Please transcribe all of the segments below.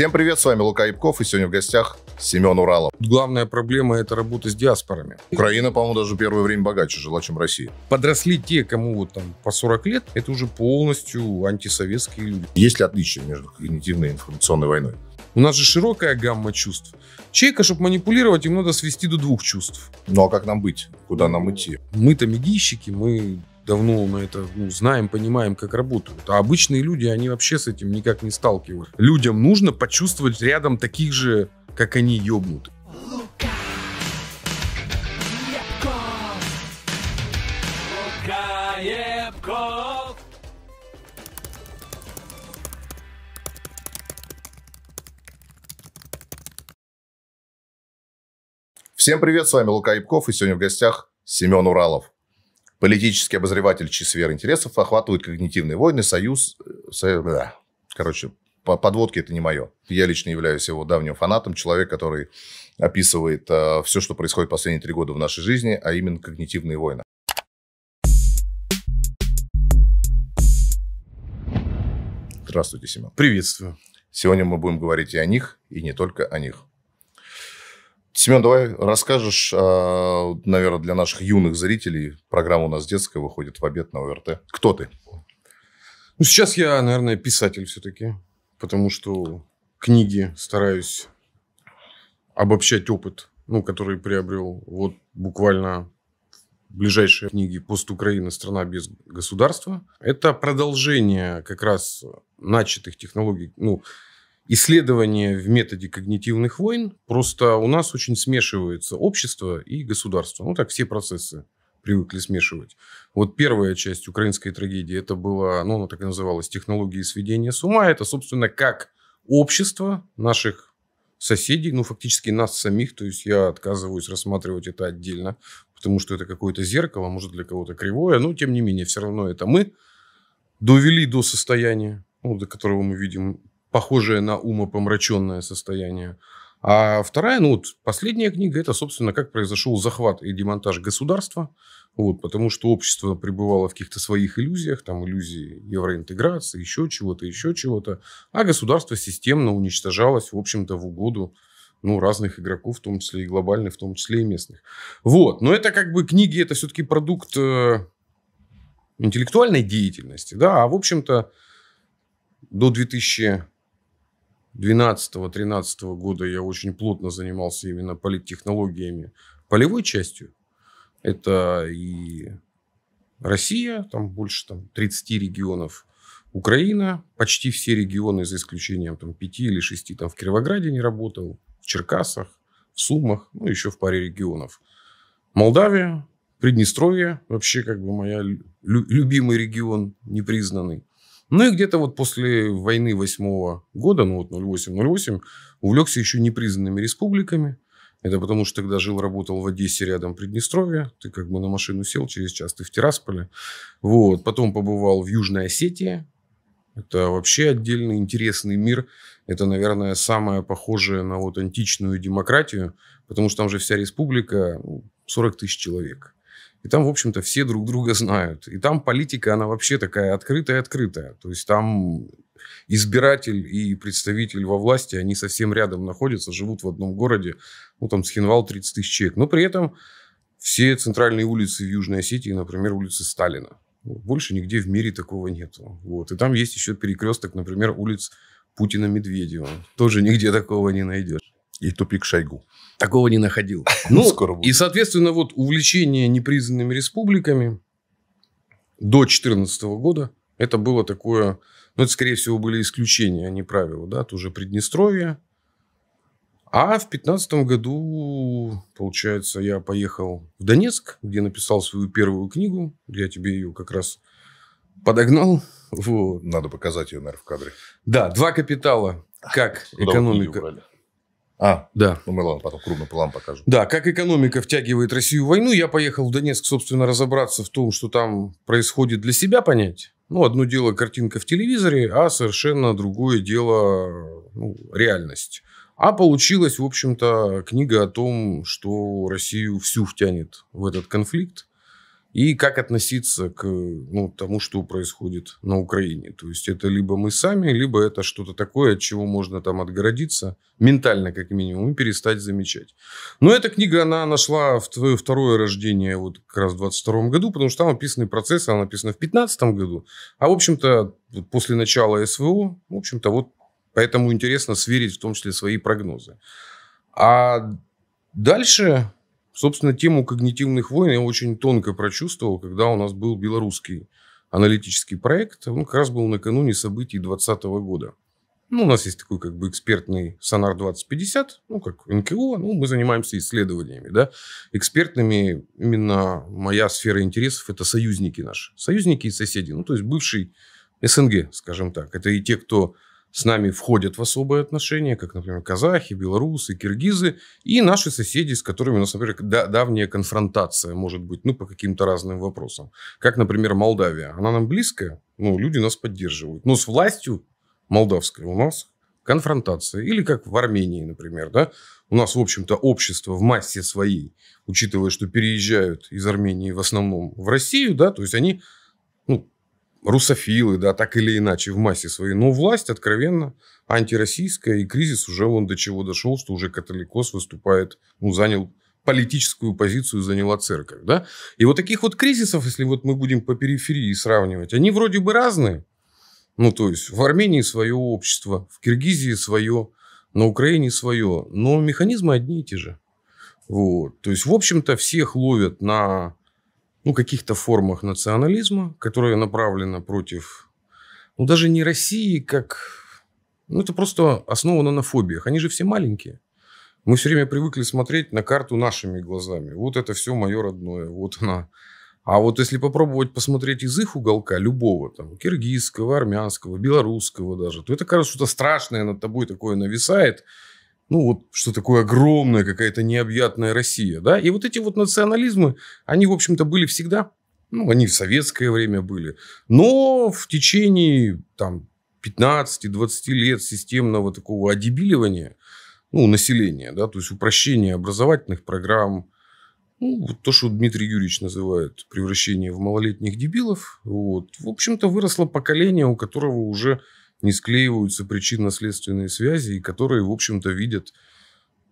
Всем привет, с вами Лука Ябков, и сегодня в гостях Семен Уралов. Главная проблема – это работа с диаспорами. Украина, по-моему, даже первое время богаче жила, чем Россия. Подросли те, кому вот там по 40 лет, это уже полностью антисоветские люди. Есть ли отличие между когнитивной и информационной войной? У нас же широкая гамма чувств. Человека, чтобы манипулировать, им надо свести до двух чувств. Ну а как нам быть? Куда нам идти? Мы-то медийщики, мы давно мы это ну, знаем, понимаем, как работают. А обычные люди, они вообще с этим никак не сталкиваются. Людям нужно почувствовать рядом таких же, как они, ёбнуты. Всем привет, с вами Лука Ябков, и сегодня в гостях Семен Уралов. Политический обозреватель чьи сферы интересов охватывает когнитивные войны, союз... Э, Короче, подводки это не мое. Я лично являюсь его давним фанатом, человек, который описывает э, все, что происходит последние три года в нашей жизни, а именно когнитивные войны. Здравствуйте, Семен. Приветствую. Сегодня мы будем говорить и о них, и не только о них. Семен, давай расскажешь, а, наверное, для наших юных зрителей. Программа у нас детская, выходит в обед на ОРТ. Кто ты? Ну, сейчас я, наверное, писатель все-таки, потому что книги стараюсь обобщать опыт, ну, который приобрел вот буквально ближайшие книги «Пост Украины. Страна без государства». Это продолжение как раз начатых технологий, ну, исследование в методе когнитивных войн. Просто у нас очень смешивается общество и государство. Ну, так все процессы привыкли смешивать. Вот первая часть украинской трагедии, это было ну, она так и называлась, технологии сведения с ума. Это, собственно, как общество наших соседей, ну, фактически нас самих, то есть я отказываюсь рассматривать это отдельно, потому что это какое-то зеркало, может, для кого-то кривое, но, тем не менее, все равно это мы довели до состояния, ну, до которого мы видим похожее на умопомраченное состояние. А вторая, ну вот последняя книга, это, собственно, как произошел захват и демонтаж государства, вот, потому что общество пребывало в каких-то своих иллюзиях, там иллюзии евроинтеграции, еще чего-то, еще чего-то, а государство системно уничтожалось, в общем-то, в угоду ну, разных игроков, в том числе и глобальных, в том числе и местных. Вот, но это как бы книги, это все-таки продукт э, интеллектуальной деятельности, да, а в общем-то до 2000 2012-2013 года я очень плотно занимался именно политтехнологиями полевой частью. Это и Россия, там больше там, 30 регионов, Украина, почти все регионы, за исключением там, 5 или 6, там в Кировограде не работал, в Черкасах, в Сумах, ну, еще в паре регионов. Молдавия, Приднестровье, вообще как бы моя лю- любимый регион, непризнанный. Ну и где-то вот после войны восьмого года, ну вот 08-08, увлекся еще непризнанными республиками. Это потому, что тогда жил, работал в Одессе рядом Приднестровье. Ты как бы на машину сел, через час ты в Тирасполе. Вот. Потом побывал в Южной Осетии. Это вообще отдельный интересный мир. Это, наверное, самое похожее на вот античную демократию, потому что там же вся республика 40 ну, тысяч человек. И там, в общем-то, все друг друга знают. И там политика, она вообще такая открытая-открытая. То есть там избиратель и представитель во власти, они совсем рядом находятся, живут в одном городе. Ну, там Схинвал 30 тысяч человек. Но при этом все центральные улицы в Южной Осетии, например, улицы Сталина. Больше нигде в мире такого нет. Вот. И там есть еще перекресток, например, улиц Путина-Медведева. Тоже нигде такого не найдешь. И тупик Шойгу. Такого не находил. Ну, Скоро будет. и, соответственно, вот увлечение непризнанными республиками до 2014 года, это было такое, ну, это, скорее всего, были исключения, а не правила, да, это уже Приднестровье. А в 2015 году, получается, я поехал в Донецк, где написал свою первую книгу, я тебе ее как раз подогнал. Вот. Надо показать ее, наверное, в кадре. Да, «Два капитала. Как экономика...» А, да. ну мы ладно, потом крупный план покажу. Да, как экономика втягивает Россию в войну. Я поехал в Донецк, собственно, разобраться в том, что там происходит для себя понять. Ну, одно дело картинка в телевизоре, а совершенно другое дело ну, реальность. А получилась, в общем-то, книга о том, что Россию всю втянет в этот конфликт и как относиться к ну, тому, что происходит на Украине. То есть это либо мы сами, либо это что-то такое, от чего можно там отгородиться, ментально как минимум, и перестать замечать. Но эта книга, она нашла в твое второе рождение вот как раз в 22 году, потому что там описаны процессы, она написана в 15 году. А, в общем-то, после начала СВО, в общем-то, вот поэтому интересно сверить в том числе свои прогнозы. А дальше Собственно, тему когнитивных войн я очень тонко прочувствовал, когда у нас был белорусский аналитический проект. Он как раз был накануне событий 2020 года. Ну, у нас есть такой как бы экспертный Сонар 2050, ну, как НКО, ну, мы занимаемся исследованиями, да. Экспертными именно моя сфера интересов – это союзники наши, союзники и соседи, ну, то есть бывший СНГ, скажем так. Это и те, кто с нами входят в особые отношения, как, например, казахи, белорусы, киргизы и наши соседи, с которыми у нас, например, да, давняя конфронтация может быть, ну, по каким-то разным вопросам. Как, например, Молдавия. Она нам близкая, ну, люди нас поддерживают. Но с властью молдавской у нас конфронтация. Или как в Армении, например, да? У нас, в общем-то, общество в массе своей, учитывая, что переезжают из Армении в основном в Россию, да, то есть они русофилы, да, так или иначе в массе своей, но власть откровенно антироссийская, и кризис уже он до чего дошел, что уже католикос выступает, ну, занял политическую позицию заняла церковь, да? И вот таких вот кризисов, если вот мы будем по периферии сравнивать, они вроде бы разные. Ну, то есть в Армении свое общество, в Киргизии свое, на Украине свое, но механизмы одни и те же. Вот. То есть, в общем-то, всех ловят на ну, каких-то формах национализма, которая направлена против, ну, даже не России, как... Ну, это просто основано на фобиях. Они же все маленькие. Мы все время привыкли смотреть на карту нашими глазами. Вот это все мое родное, вот она. А вот если попробовать посмотреть из их уголка, любого, там, киргизского, армянского, белорусского даже, то это, кажется, что-то страшное над тобой такое нависает – ну вот что такое огромная какая-то необъятная Россия, да, и вот эти вот национализмы, они, в общем-то, были всегда, ну, они в советское время были, но в течение, там, 15-20 лет системного такого одебиливания, ну, населения, да, то есть упрощения образовательных программ, ну, вот то, что Дмитрий Юрьевич называет превращение в малолетних дебилов, вот, в общем-то, выросло поколение, у которого уже не склеиваются причинно-следственные связи, и которые, в общем-то, видят,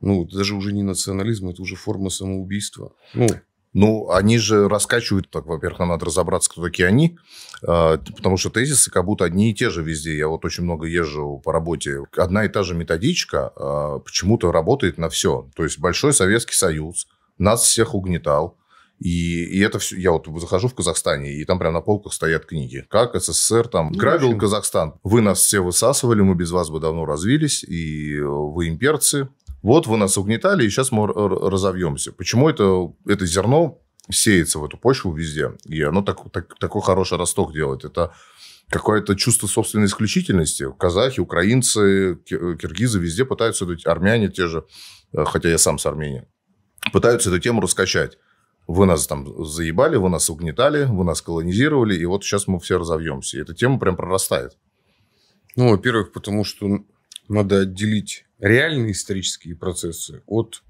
ну, даже уже не национализм, это уже форма самоубийства. Ну, ну, они же раскачивают так, во-первых, нам надо разобраться, кто такие они, а, потому что тезисы как будто одни и те же везде. Я вот очень много езжу по работе. Одна и та же методичка а, почему-то работает на все. То есть Большой Советский Союз нас всех угнетал, и, и это все, я вот захожу в Казахстане, и там прям на полках стоят книги. Как СССР там ну, грабил Казахстан. Вы нас все высасывали, мы без вас бы давно развились, и э, вы имперцы. Вот вы нас угнетали, и сейчас мы разовьемся. Почему это, это зерно сеется в эту почву везде, и оно так, так, такой хороший росток делает? Это какое-то чувство собственной исключительности. Казахи, украинцы, э, киргизы везде пытаются, армяне те же, э, хотя я сам с Армении, пытаются эту тему раскачать вы нас там заебали, вы нас угнетали, вы нас колонизировали, и вот сейчас мы все разовьемся. И эта тема прям прорастает. Ну, во-первых, потому что надо отделить реальные исторические процессы от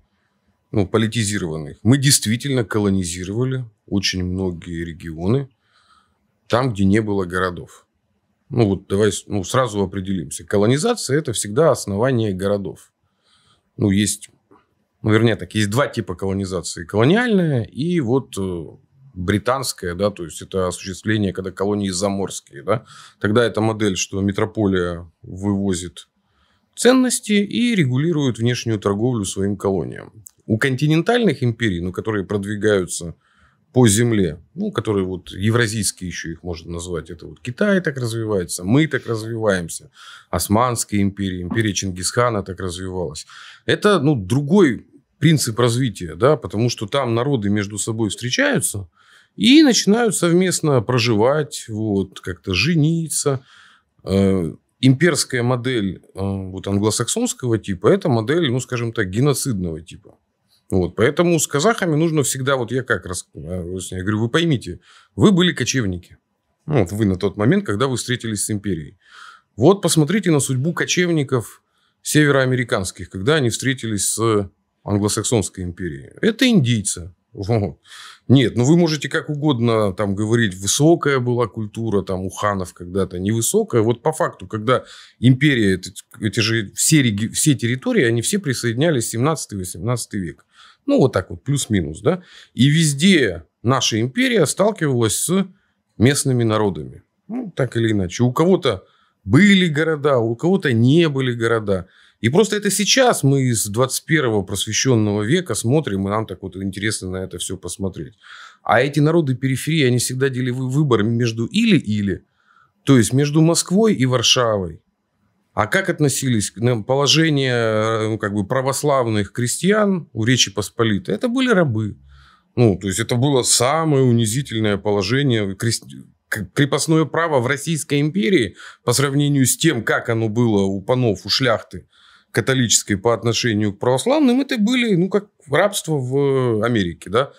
ну, политизированных. Мы действительно колонизировали очень многие регионы там, где не было городов. Ну вот давай ну, сразу определимся. Колонизация – это всегда основание городов. Ну, есть ну, вернее так, есть два типа колонизации. Колониальная и вот э, британская, да, то есть это осуществление, когда колонии заморские, да. Тогда это модель, что метрополия вывозит ценности и регулирует внешнюю торговлю своим колониям. У континентальных империй, ну, которые продвигаются по земле, ну, которые вот евразийские еще их можно назвать. Это вот Китай так развивается, мы так развиваемся, Османская империя, империя Чингисхана так развивалась. Это, ну, другой принцип развития, да, потому что там народы между собой встречаются и начинают совместно проживать, вот, как-то жениться. Э, имперская модель э, вот англосаксонского типа – это модель, ну, скажем так, геноцидного типа. Вот, поэтому с казахами нужно всегда, вот я как раз, я а, говорю, вы поймите, вы были кочевники. Ну, вот вы на тот момент, когда вы встретились с империей. Вот посмотрите на судьбу кочевников североамериканских, когда они встретились с англосаксонской империей. Это индийцы. Вот. Нет, ну вы можете как угодно там говорить, высокая была культура там у ханов когда-то, невысокая. Вот по факту, когда империя, эти, эти же все, реги, все территории, они все присоединялись 17-18 век. Ну, вот так вот, плюс-минус, да. И везде наша империя сталкивалась с местными народами. Ну, так или иначе. У кого-то были города, у кого-то не были города. И просто это сейчас мы из 21-го просвещенного века смотрим, и нам так вот интересно на это все посмотреть. А эти народы периферии, они всегда делили выбор между или-или. То есть между Москвой и Варшавой, а как относились к ну, положению э, ну, как бы православных крестьян у Речи Посполитой? Это были рабы. Ну, то есть это было самое унизительное положение крепостное право в Российской империи по сравнению с тем, как оно было у панов, у шляхты католической по отношению к православным, это были, ну, как рабство в э, Америке, да.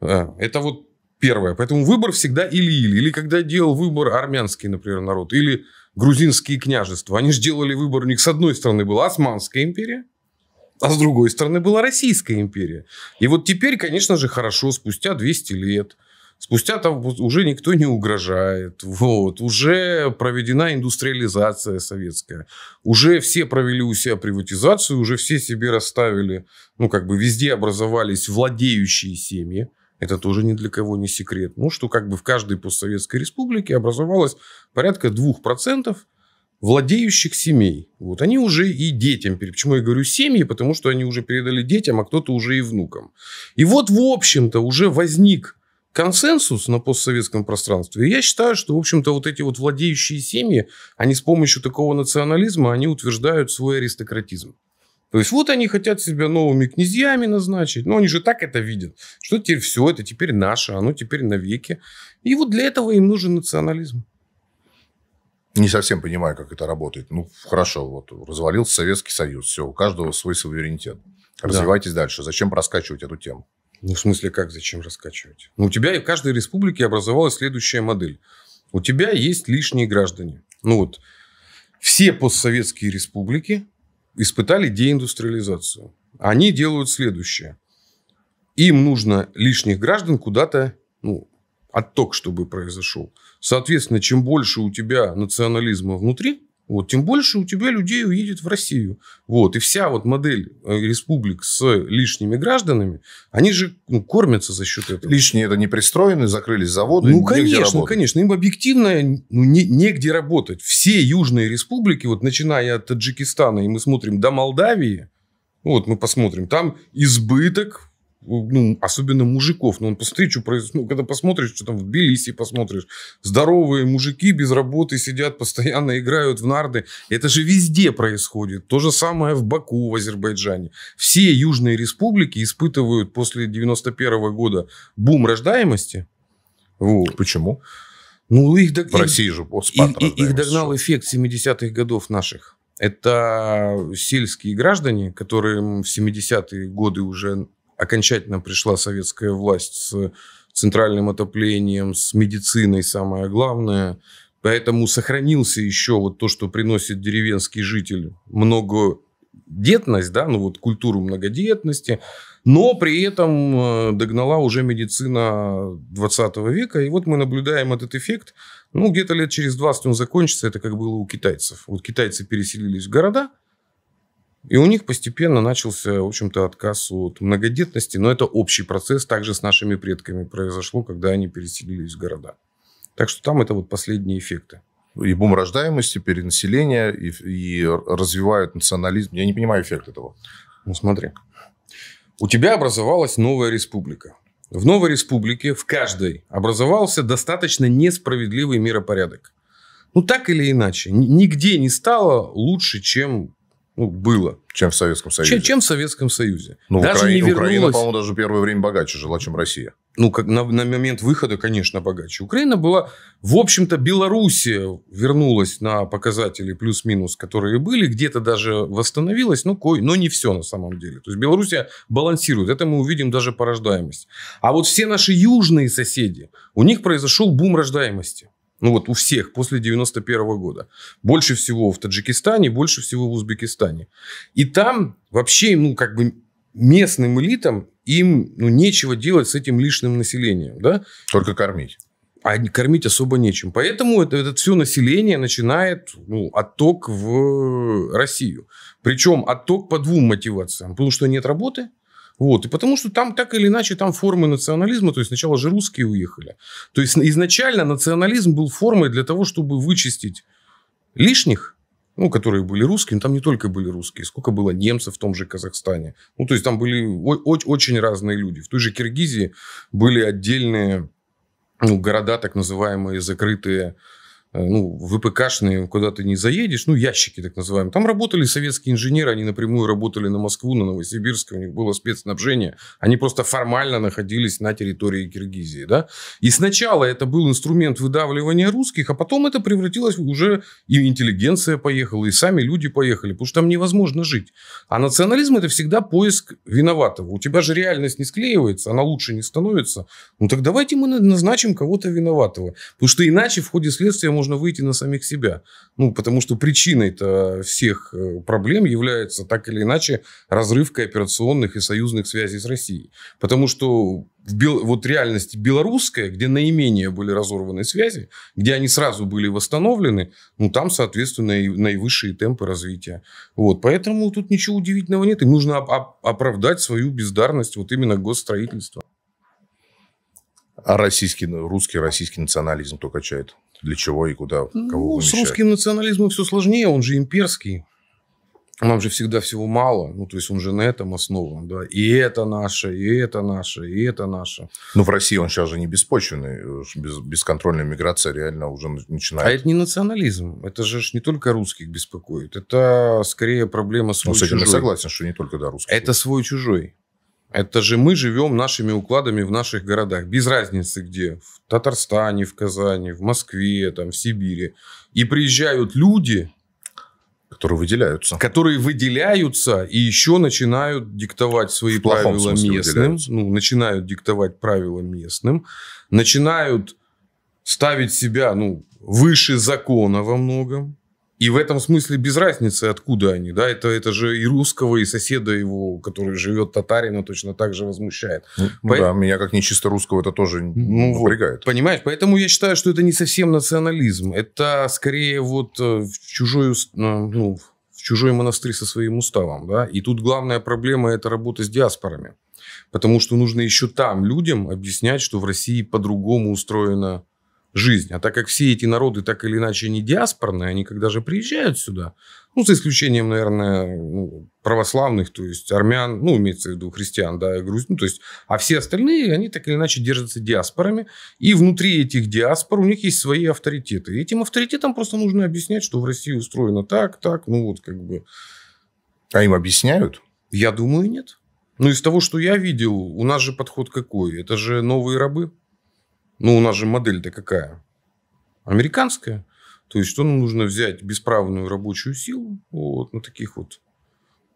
А, это вот первое. Поэтому выбор всегда или-или. Или когда делал выбор армянский, например, народ, или грузинские княжества. Они же делали выбор, у них с одной стороны была Османская империя, а с другой стороны была Российская империя. И вот теперь, конечно же, хорошо, спустя 200 лет, спустя там уже никто не угрожает, вот, уже проведена индустриализация советская, уже все провели у себя приватизацию, уже все себе расставили, ну, как бы везде образовались владеющие семьи, это тоже ни для кого не секрет, ну, что как бы в каждой постсоветской республике образовалось порядка 2% владеющих семей. Вот они уже и детям, почему я говорю семьи, потому что они уже передали детям, а кто-то уже и внукам. И вот, в общем-то, уже возник консенсус на постсоветском пространстве. И я считаю, что, в общем-то, вот эти вот владеющие семьи, они с помощью такого национализма, они утверждают свой аристократизм. То есть вот они хотят себя новыми князьями назначить, но они же так это видят, что теперь все это теперь наше, оно теперь навеки. И вот для этого им нужен национализм. Не совсем понимаю, как это работает. Ну, хорошо, вот развалился Советский Союз, все, у каждого свой суверенитет. Развивайтесь да. дальше. Зачем раскачивать эту тему? Ну, в смысле, как зачем раскачивать? Ну, у тебя и в каждой республике образовалась следующая модель. У тебя есть лишние граждане. Ну, вот все постсоветские республики испытали деиндустриализацию. Они делают следующее. Им нужно лишних граждан куда-то, ну, отток, чтобы произошел. Соответственно, чем больше у тебя национализма внутри, вот, тем больше у тебя людей уедет в Россию. Вот, и вся вот модель э, республик с лишними гражданами, они же ну, кормятся за счет этого. Лишние это не пристроены, закрылись заводы. Ну, конечно, конечно. Им объективно ну, не, негде работать. Все южные республики, вот начиная от Таджикистана, и мы смотрим до Молдавии, вот мы посмотрим, там избыток ну, особенно мужиков. Ну, он посмотри, что происходит. Ну, когда посмотришь, что там в Тбилиси посмотришь. Здоровые мужики без работы сидят, постоянно играют в нарды. Это же везде происходит. То же самое в Баку, в Азербайджане. Все южные республики испытывают после 91 -го года бум рождаемости. Вот. Почему? Ну, их дог... В России же спад их, их догнал эффект 70-х годов наших. Это сельские граждане, которым в 70-е годы уже окончательно пришла советская власть с центральным отоплением, с медициной, самое главное. Поэтому сохранился еще вот то, что приносит деревенский житель. Многодетность, да, ну вот культуру многодетности, но при этом э, догнала уже медицина 20 века. И вот мы наблюдаем этот эффект. Ну, где-то лет через 20 он закончится. Это как было у китайцев. Вот китайцы переселились в города – и у них постепенно начался, в общем-то, отказ от многодетности, но это общий процесс, также с нашими предками произошло, когда они переселились в города. Так что там это вот последние эффекты и бум рождаемости, перенаселение и, и развивают национализм. Я не понимаю эффект этого. Ну, смотри. У тебя образовалась новая республика. В новой республике, в каждой, образовался достаточно несправедливый миропорядок. Ну, так или иначе, нигде не стало лучше, чем ну, было, чем в Советском Союзе. Чем, чем в Советском Союзе. Ну, даже Укра... не вернулась... Украина, по-моему, даже первое время богаче жила, чем Россия. Ну, как на, на момент выхода, конечно, богаче. Украина была, в общем-то, Белоруссия вернулась на показатели плюс-минус, которые были, где-то даже восстановилась, ну, кое... но не все на самом деле. То есть Белоруссия балансирует, это мы увидим даже по рождаемости. А вот все наши южные соседи, у них произошел бум рождаемости. Ну вот у всех после 91 -го года. Больше всего в Таджикистане, больше всего в Узбекистане. И там вообще, ну как бы местным элитам им ну, нечего делать с этим лишним населением. Да? Только кормить. А кормить особо нечем. Поэтому это, это все население начинает ну, отток в Россию. Причем отток по двум мотивациям. Потому что нет работы – вот. И потому что там так или иначе там формы национализма, то есть сначала же русские уехали. То есть изначально национализм был формой для того, чтобы вычистить лишних, ну, которые были русские, там не только были русские, сколько было немцев в том же Казахстане. Ну, то есть там были очень разные люди. В той же Киргизии были отдельные ну, города, так называемые закрытые, Э, ну, ВПКшные, куда ты не заедешь, ну, ящики так называемые. Там работали советские инженеры, они напрямую работали на Москву, на Новосибирск, у них было спецснабжение. Они просто формально находились на территории Киргизии, да. И сначала это был инструмент выдавливания русских, а потом это превратилось уже и интеллигенция поехала, и сами люди поехали, потому что там невозможно жить. А национализм – это всегда поиск виноватого. У тебя же реальность не склеивается, она лучше не становится. Ну, так давайте мы назначим кого-то виноватого. Потому что иначе в ходе следствия можно нужно выйти на самих себя. Ну, потому что причиной-то всех э, проблем является так или иначе разрыв кооперационных и союзных связей с Россией. Потому что в бел... вот реальности белорусская, где наименее были разорваны связи, где они сразу были восстановлены, ну, там, соответственно, и наивысшие темпы развития. Вот. Поэтому тут ничего удивительного нет. и нужно оп- оправдать свою бездарность вот именно госстроительства. А российский, русский, российский национализм только качает? для чего и куда, кого ну, С русским национализмом все сложнее, он же имперский. Нам же всегда всего мало, ну, то есть он же на этом основан, да, и это наше, и это наше, и это наше. Ну, в России он сейчас же не беспочвенный, э, без, бесконтрольная миграция реально уже начинает. А это не национализм, это же не только русских беспокоит, это скорее проблема свой-чужой. Ну, с этим я согласен, что не только, да, русских. Это свой-чужой. Это же мы живем нашими укладами в наших городах, без разницы где, в Татарстане, в Казани, в Москве, там, в Сибири. И приезжают люди, которые выделяются. Которые выделяются и еще начинают диктовать свои правила местным. Ну, начинают диктовать правила местным. Начинают ставить себя ну, выше закона во многом. И в этом смысле без разницы, откуда они, да, это, это же и русского, и соседа его, который живет татарина, точно так же возмущает. Ну, По... Да, меня как нечисто русского это тоже ну, напрягает. Вот, понимаешь, поэтому я считаю, что это не совсем национализм, это скорее вот э, в чужой, ну, в чужой монастырь со своим уставом, да, и тут главная проблема – это работа с диаспорами, потому что нужно еще там людям объяснять, что в России по-другому устроено жизнь. А так как все эти народы так или иначе не диаспорные, они когда же приезжают сюда, ну, за исключением, наверное, ну, православных, то есть армян, ну, имеется в виду христиан, да, и грузин, ну, то есть, а все остальные, они так или иначе держатся диаспорами, и внутри этих диаспор у них есть свои авторитеты. И этим авторитетам просто нужно объяснять, что в России устроено так, так, ну, вот как бы. А им объясняют? Я думаю, нет. Ну, из того, что я видел, у нас же подход какой? Это же новые рабы. Ну, у нас же модель-то какая? Американская. То есть, что ну, нужно взять бесправную рабочую силу вот, на таких вот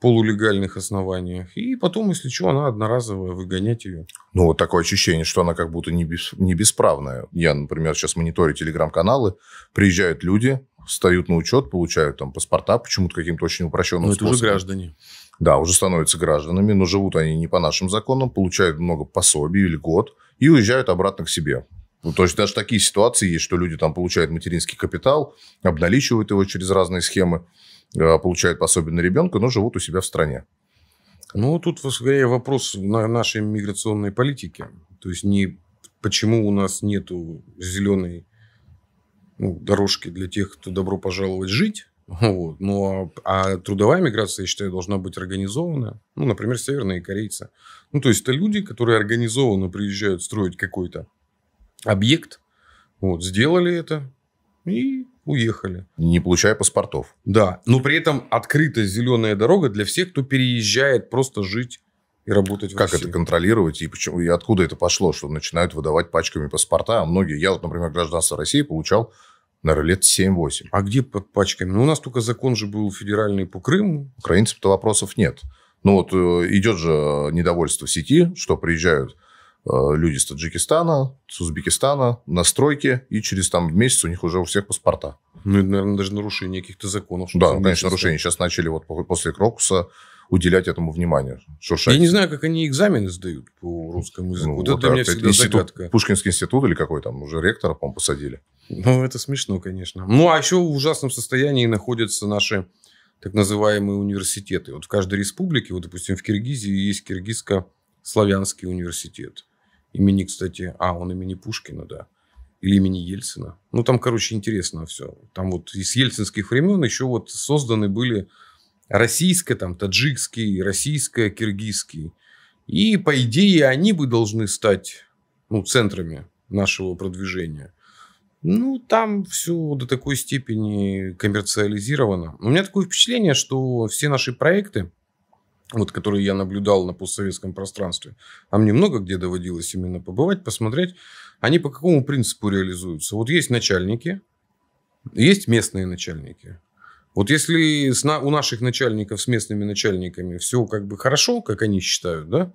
полулегальных основаниях. И потом, если что, она одноразовая, выгонять ее. Ну, вот такое ощущение, что она как будто не, без, не бесправная. Я, например, сейчас мониторю телеграм-каналы, приезжают люди, встают на учет, получают там паспорта почему-то каким-то очень упрощенным но ну, это способом. это уже граждане. Да, уже становятся гражданами, но живут они не по нашим законам, получают много пособий, льгот – и уезжают обратно к себе. Ну, то есть даже такие ситуации есть, что люди там получают материнский капитал, обналичивают его через разные схемы, э, получают пособие на ребенка, но живут у себя в стране. Ну, тут скорее вопрос на нашей миграционной политики. То есть не почему у нас нету зеленой ну, дорожки для тех, кто добро пожаловать жить, вот. Но, ну, а, а трудовая миграция, я считаю, должна быть организована. Ну, например, северные корейцы. Ну, то есть, это люди, которые организованно приезжают строить какой-то объект. Вот, сделали это и уехали. Не получая паспортов. Да, но при этом открыта зеленая дорога для всех, кто переезжает просто жить и работать Как России. это контролировать и почему и откуда это пошло, что начинают выдавать пачками паспорта? А многие, я вот, например, гражданство России получал наверное, лет 7-8. А где под пачками? Ну, у нас только закон же был федеральный по Крыму. Украинцев то вопросов нет. Ну, вот э, идет же недовольство в сети, что приезжают э, люди с Таджикистана, с Узбекистана на стройке, и через там месяц у них уже у всех паспорта. Ну, это, наверное, даже нарушение каких-то законов. Да, конечно, нарушение. Сейчас начали вот после Крокуса уделять этому внимание, шуршать. Я не знаю, как они экзамены сдают по русскому языку. Ну, вот, вот это, это у меня всегда институт, загадка. Пушкинский институт или какой там, уже ректора, по-моему, посадили. Ну, это смешно, конечно. Ну, а еще в ужасном состоянии находятся наши так называемые университеты. Вот в каждой республике, вот, допустим, в Киргизии есть Киргизско-славянский университет. Имени, кстати, а, он имени Пушкина, да. Или имени Ельцина. Ну, там, короче, интересно все. Там вот из ельцинских времен еще вот созданы были Российское, там, таджикский, российское, киргизский. И, по идее, они бы должны стать ну, центрами нашего продвижения. Ну, там все до такой степени коммерциализировано. У меня такое впечатление, что все наши проекты, вот, которые я наблюдал на постсоветском пространстве, а мне много где доводилось именно побывать, посмотреть, они по какому принципу реализуются. Вот есть начальники, есть местные начальники. Вот если у наших начальников с местными начальниками все как бы хорошо, как они считают, да,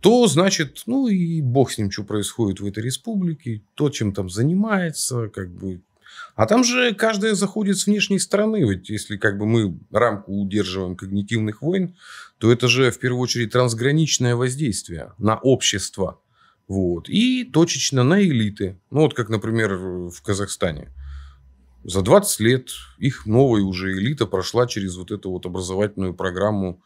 то, значит, ну и бог с ним, что происходит в этой республике, то, чем там занимается, как бы. А там же каждая заходит с внешней стороны. Ведь если как бы мы рамку удерживаем когнитивных войн, то это же в первую очередь трансграничное воздействие на общество. Вот. И точечно на элиты. Ну, вот как, например, в Казахстане. За 20 лет их новая уже элита прошла через вот эту вот образовательную программу,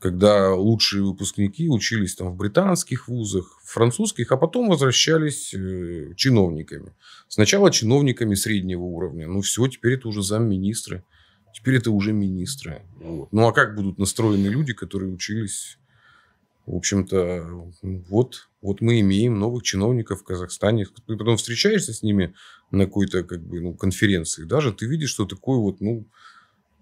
когда лучшие выпускники учились там в британских вузах, в французских, а потом возвращались э, чиновниками. Сначала чиновниками среднего уровня. Ну все, теперь это уже замминистры. Теперь это уже министры. Вот. Ну а как будут настроены люди, которые учились в общем-то, вот, вот мы имеем новых чиновников в Казахстане. Ты потом встречаешься с ними на какой-то как бы, ну, конференции. Даже ты видишь, что такой вот, ну,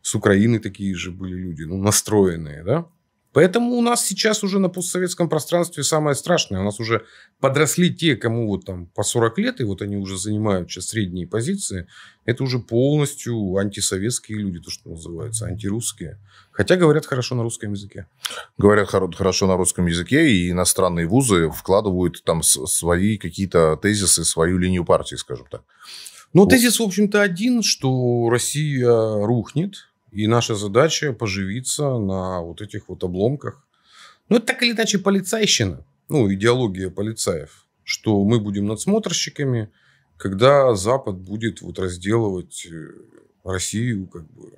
с Украины такие же были люди, ну, настроенные, да? Поэтому у нас сейчас уже на постсоветском пространстве самое страшное. У нас уже подросли те, кому вот там по 40 лет, и вот они уже занимают сейчас средние позиции. Это уже полностью антисоветские люди, то, что называется, антирусские. Хотя говорят хорошо на русском языке. Говорят хорошо на русском языке, и иностранные вузы вкладывают там свои какие-то тезисы, свою линию партии, скажем так. Ну вот. тезис, в общем-то, один, что Россия рухнет, и наша задача поживиться на вот этих вот обломках. Ну, это так или иначе полицайщина. Ну, идеология полицаев. Что мы будем надсмотрщиками, когда Запад будет вот разделывать э, Россию, как бы.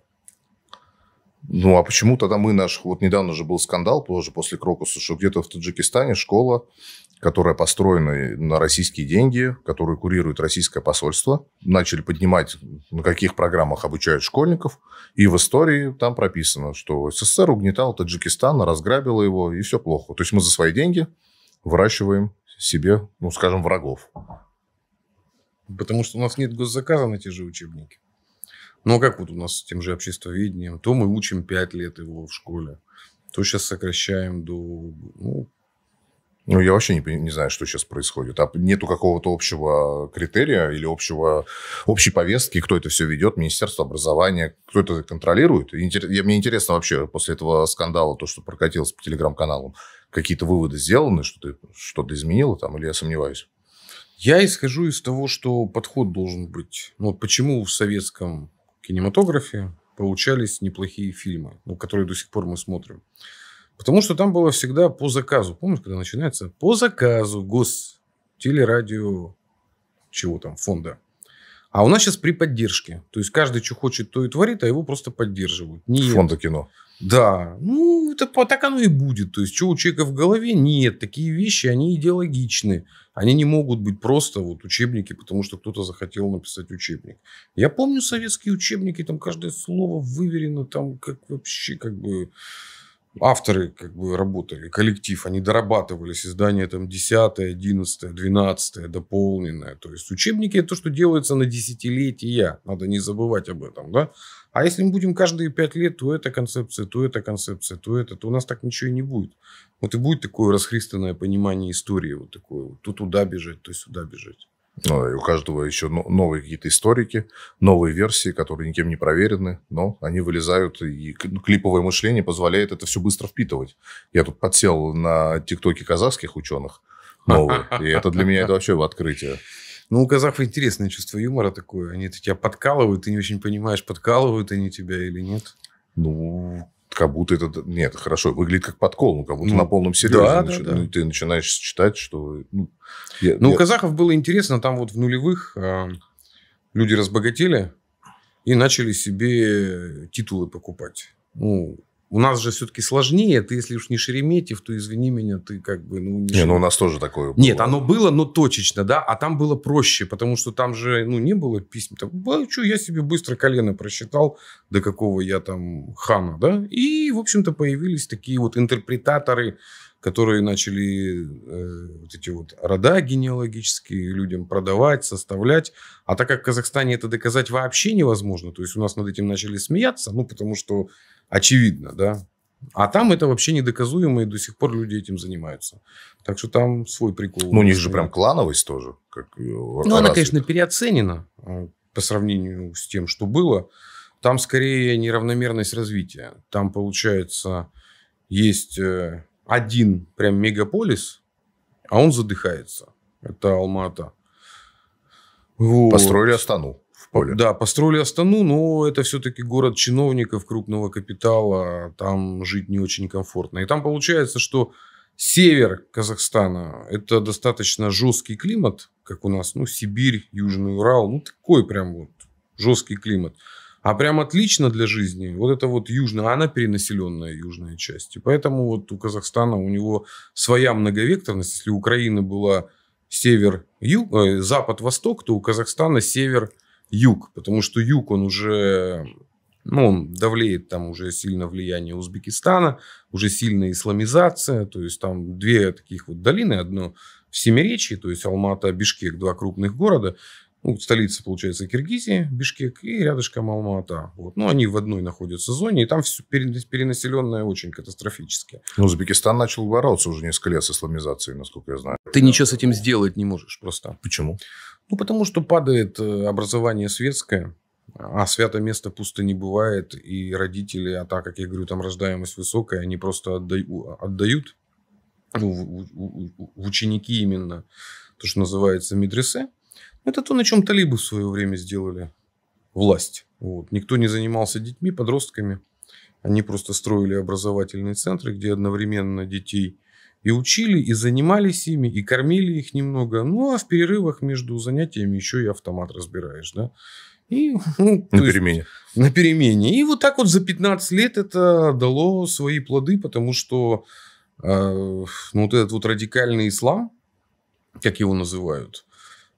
Ну, а почему тогда мы наших Вот недавно же был скандал, тоже после Крокуса, что где-то в Таджикистане школа которая построена на российские деньги, которую курирует российское посольство. Начали поднимать, на каких программах обучают школьников. И в истории там прописано, что СССР угнетал Таджикистан, разграбила его, и все плохо. То есть мы за свои деньги выращиваем себе, ну, скажем, врагов. Потому что у нас нет госзаказа на те же учебники. Ну, а как вот у нас с тем же обществоведением, то мы учим пять лет его в школе, то сейчас сокращаем до ну, ну, я вообще не, не знаю, что сейчас происходит. А нету какого-то общего критерия или общего, общей повестки, кто это все ведет, Министерство образования, кто это контролирует. Интер, я, мне интересно вообще после этого скандала, то, что прокатилось по телеграм-каналам, какие-то выводы сделаны, что-то что то изменило там, или я сомневаюсь? Я исхожу из того, что подход должен быть. Ну, почему в советском кинематографе получались неплохие фильмы, ну, которые до сих пор мы смотрим? Потому что там было всегда по заказу. Помнишь, когда начинается? По заказу гос телерадио чего там, фонда. А у нас сейчас при поддержке. То есть каждый, что хочет, то и творит, а его просто поддерживают. Нет. Фонда кино. Да. Ну, это, так оно и будет. То есть, что у человека в голове? Нет. Такие вещи, они идеологичны. Они не могут быть просто вот учебники, потому что кто-то захотел написать учебник. Я помню советские учебники, там каждое слово выверено, там как вообще как бы авторы как бы работали, коллектив, они дорабатывались, издание там 10, 11, 12, дополненное. То есть учебники – это то, что делается на десятилетия, надо не забывать об этом, да? А если мы будем каждые пять лет, то эта концепция, то эта концепция, то это, то у нас так ничего и не будет. Вот и будет такое расхристанное понимание истории, вот такое, вот, то туда бежать, то сюда бежать. Ну, у каждого еще новые какие-то историки, новые версии, которые никем не проверены, но они вылезают, и ну, клиповое мышление позволяет это все быстро впитывать. Я тут подсел на тиктоки казахских ученых новые, и это для меня это вообще в открытие. Ну, у казахов интересное чувство юмора такое. Они тебя подкалывают, ты не очень понимаешь, подкалывают они тебя или нет. Ну, как будто это... Нет, хорошо, выглядит как подкол, ну, как будто ну, на полном серьезе да, начи... да, да. Ну, ты начинаешь читать, что... Ну, я, ну я... у казахов было интересно, там вот в нулевых э, люди разбогатели и начали себе титулы покупать. Ну, у нас же все-таки сложнее. Ты, если уж не Шереметьев, то, извини меня, ты как бы... Ну, не, не ну у нас тоже такое было. Нет, оно было, но точечно, да. А там было проще, потому что там же, ну, не было писем. Там, а, что, я себе быстро колено просчитал, до какого я там хана, да. И, в общем-то, появились такие вот интерпретаторы которые начали э, вот эти вот рода генеалогические людям продавать, составлять. А так как в Казахстане это доказать вообще невозможно, то есть у нас над этим начали смеяться, ну, потому что очевидно, да. А там это вообще недоказуемо, и до сих пор люди этим занимаются. Так что там свой прикол. Ну, у них же прям клановость тоже. Как э, ну, она, конечно, переоценена э, по сравнению с тем, что было. Там скорее неравномерность развития. Там, получается, есть э, один прям мегаполис, а он задыхается. Это Алмата. Вот. Построили Астану в поле. Да, построили Астану, но это все-таки город чиновников, крупного капитала. Там жить не очень комфортно. И там получается, что север Казахстана – это достаточно жесткий климат, как у нас, ну, Сибирь, Южный Урал, ну, такой прям вот жесткий климат – а прям отлично для жизни. Вот это вот южная, она перенаселенная южная часть. И поэтому вот у Казахстана, у него своя многовекторность. Если Украина была север, юг, э, запад, восток, то у Казахстана север, юг. Потому что юг, он уже ну, он давлеет там уже сильно влияние Узбекистана, уже сильная исламизация, то есть там две таких вот долины, одно в Семеречии, то есть Алмата, Бишкек, два крупных города, ну, столица, получается, Киргизии, Бишкек, и рядышком Алма-Ата. Вот. Ну, они в одной находятся зоне, и там все перенаселенное очень катастрофически. Ну, Узбекистан начал бороться уже несколько лет с исламизацией, насколько я знаю. Ты да. ничего с этим сделать не можешь просто. Почему? Ну, потому что падает э, образование светское, а свято место пусто не бывает, и родители, а так как я говорю, там рождаемость высокая, они просто отдают ну, в, в, в ученики именно то, что называется медресе, это то, на чем талибы в свое время сделали власть. Вот. Никто не занимался детьми, подростками. Они просто строили образовательные центры, где одновременно детей и учили, и занимались ими, и кормили их немного. Ну, а в перерывах между занятиями еще и автомат разбираешь, да. И, ну, на перемене. на перемене. И вот так вот за 15 лет это дало свои плоды, потому что э, ну, вот этот вот радикальный ислам, как его называют,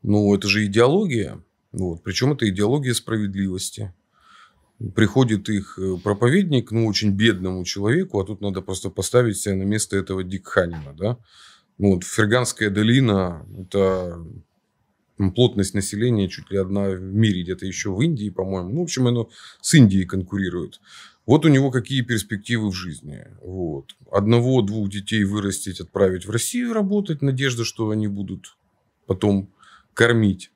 ну, это же идеология. Вот. Причем это идеология справедливости. Приходит их э, проповедник, ну, очень бедному человеку, а тут надо просто поставить себя на место этого Дикханина, да. Ну, вот Ферганская долина – это плотность населения чуть ли одна в мире, где-то еще в Индии, по-моему. Ну, в общем, оно с Индией конкурирует. Вот у него какие перспективы в жизни. Вот. Одного-двух детей вырастить, отправить в Россию работать. Надежда, что они будут потом кормить.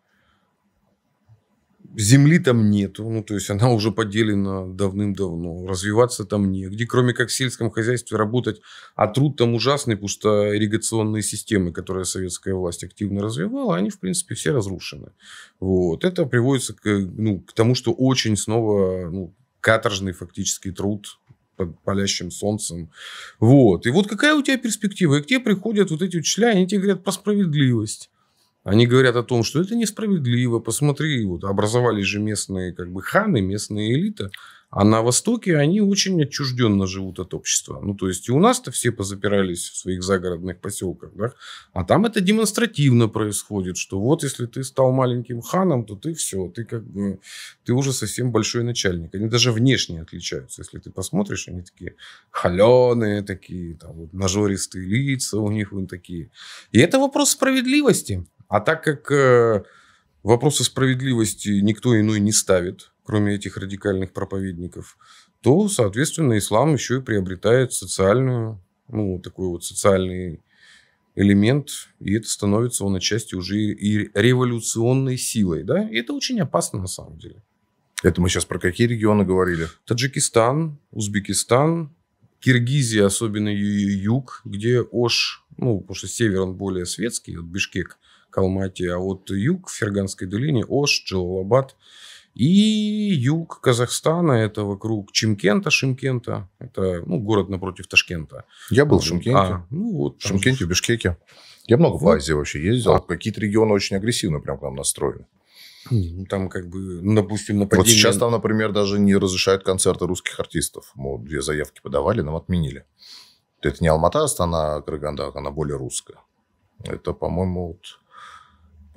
Земли там нету, ну, то есть она уже поделена давным-давно. Развиваться там негде, кроме как в сельском хозяйстве работать. А труд там ужасный, потому что ирригационные системы, которые советская власть активно развивала, они, в принципе, все разрушены. Вот. Это приводится к, ну, к тому, что очень снова ну, каторжный фактически труд под палящим солнцем. Вот. И вот какая у тебя перспектива? И к тебе приходят вот эти учителя, они тебе говорят про справедливость. Они говорят о том, что это несправедливо. Посмотри, вот образовались же местные как бы ханы, местная элита. А на Востоке они очень отчужденно живут от общества. Ну, то есть и у нас-то все позапирались в своих загородных поселках, да? А там это демонстративно происходит, что вот если ты стал маленьким ханом, то ты все, ты как бы, ты уже совсем большой начальник. Они даже внешне отличаются. Если ты посмотришь, они такие холеные, такие, там, вот, нажористые лица у них, вон такие. И это вопрос справедливости. А так как э, вопросы справедливости никто иной не ставит, кроме этих радикальных проповедников, то, соответственно, ислам еще и приобретает социальную, ну, такой вот социальный элемент, и это становится он отчасти уже и революционной силой, да, и это очень опасно на самом деле. Это мы сейчас про какие регионы говорили? Таджикистан, Узбекистан, Киргизия, особенно ее юг, где Ош, ну, потому что север он более светский, вот Бишкек – к Алмате, а вот юг Ферганской долины, Ош, Джалалабад и юг Казахстана, это вокруг Чимкента, Шимкента, это ну, город напротив Ташкента. Я был в а, Шимкенте, а, ну, вот, в Шимкенте, в Бишкеке. Я много вот. в ну. Азии вообще ездил, а. а. какие-то регионы очень агрессивно прям к нам настроены. Ну, там как бы, допустим, нападение... Вот сейчас там, например, даже не разрешают концерты русских артистов. Мы две заявки подавали, нам отменили. Это не Алмата, Астана, Караганда, она а более русская. Это, по-моему, вот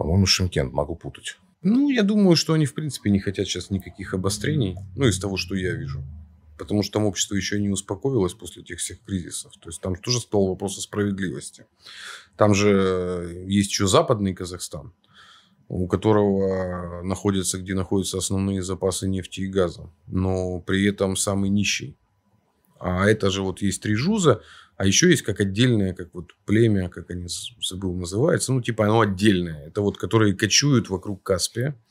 по-моему, Шимкент, могу путать. Ну, я думаю, что они, в принципе, не хотят сейчас никаких обострений. Ну, из того, что я вижу. Потому что там общество еще не успокоилось после тех всех кризисов. То есть там тоже стал вопрос о справедливости. Там же э, есть еще западный Казахстан, у которого находятся, где находятся основные запасы нефти и газа, но при этом самый нищий. А это же вот есть три жуза, а еще есть как отдельное, как вот племя, как они забыл называется, ну типа оно отдельное. Это вот которые кочуют вокруг Каспия,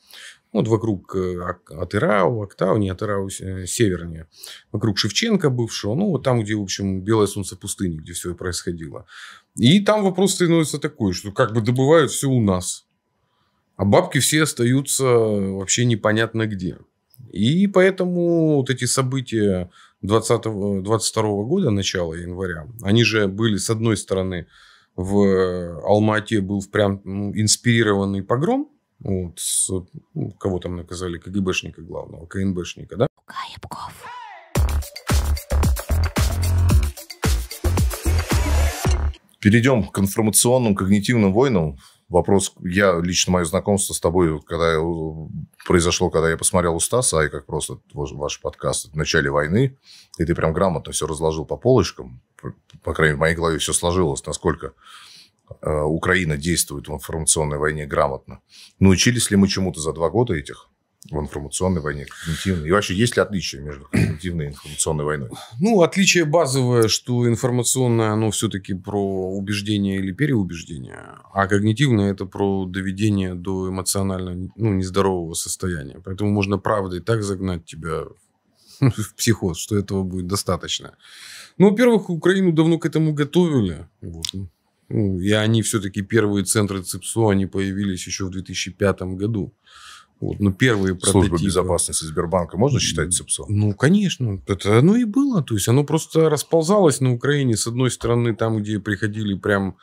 вот вокруг э, Атырау, Актау, не Атырау, э, севернее, вокруг Шевченко бывшего, ну, вот там, где, в общем, белое солнце пустыни, где все происходило. И там вопрос становится такой, что как бы добывают все у нас, а бабки все остаются вообще непонятно где. И поэтому вот эти события 20, 22 года, начала января, они же были, с одной стороны, в э, Алмате был прям ну, инспирированный погром, вот, с, ну, кого там наказали, КГБшника главного, КНБшника, да? Каябков. Перейдем к информационным когнитивным войнам вопрос, я лично мое знакомство с тобой, когда э, произошло, когда я посмотрел у Стаса, и как просто ваш подкаст в начале войны, и ты прям грамотно все разложил по полочкам, по крайней мере, в моей голове все сложилось, насколько э, Украина действует в информационной войне грамотно. Научились ли мы чему-то за два года этих? в информационной войне, когнитивной? И вообще, есть ли отличия между когнитивной и информационной войной? Ну, отличие базовое, что информационное, оно все-таки про убеждение или переубеждение, а когнитивное – это про доведение до эмоционально ну, нездорового состояния. Поэтому можно правдой так загнать тебя в психоз, что этого будет достаточно. Ну, во-первых, Украину давно к этому готовили. Вот. Ну, и они все-таки первые центры ЦИПСО, они появились еще в 2005 году. Вот. Ну, первые прототипы. Служба безопасности Сбербанка можно считать ЦЕПСО? Ну, конечно. Это оно и было. То есть, оно просто расползалось на Украине. С одной стороны, там, где приходили прям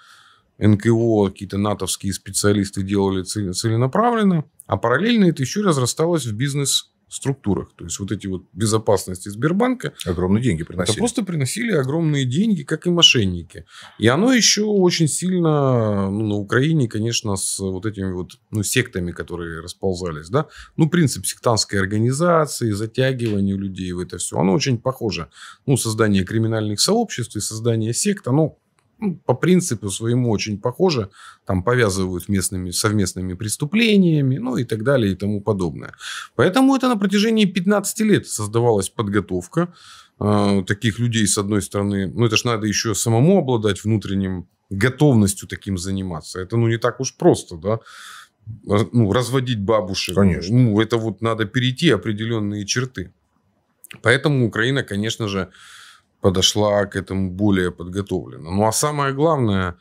НКО, какие-то натовские специалисты делали целенаправленно. А параллельно это еще разрасталось в бизнес структурах. То есть, вот эти вот безопасности Сбербанка... Огромные деньги приносили. Это просто приносили огромные деньги, как и мошенники. И оно еще очень сильно ну, на Украине, конечно, с вот этими вот ну, сектами, которые расползались. Да? Ну, принцип сектантской организации, затягивания людей в это все, оно очень похоже. Ну, создание криминальных сообществ и создание сект, оно ну, по принципу своему очень похоже. Там повязывают местными совместными преступлениями, ну и так далее и тому подобное. Поэтому это на протяжении 15 лет создавалась подготовка э, таких людей, с одной стороны. Ну это ж надо еще самому обладать внутренним готовностью таким заниматься. Это ну не так уж просто, да ну, разводить бабушек. Конечно. Ну, это вот надо перейти определенные черты. Поэтому Украина, конечно же, подошла к этому более подготовленно. Ну а самое главное,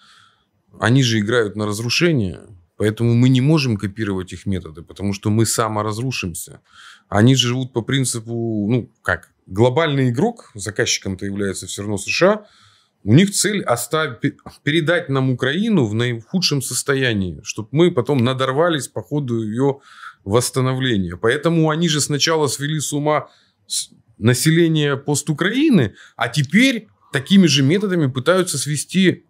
они же играют на разрушение, поэтому мы не можем копировать их методы, потому что мы саморазрушимся. Они же живут по принципу, ну как, глобальный игрок, заказчиком-то является все равно США, у них цель оставь, передать нам Украину в наихудшем состоянии, чтобы мы потом надорвались по ходу ее восстановления. Поэтому они же сначала свели с ума население постукраины, а теперь такими же методами пытаются свести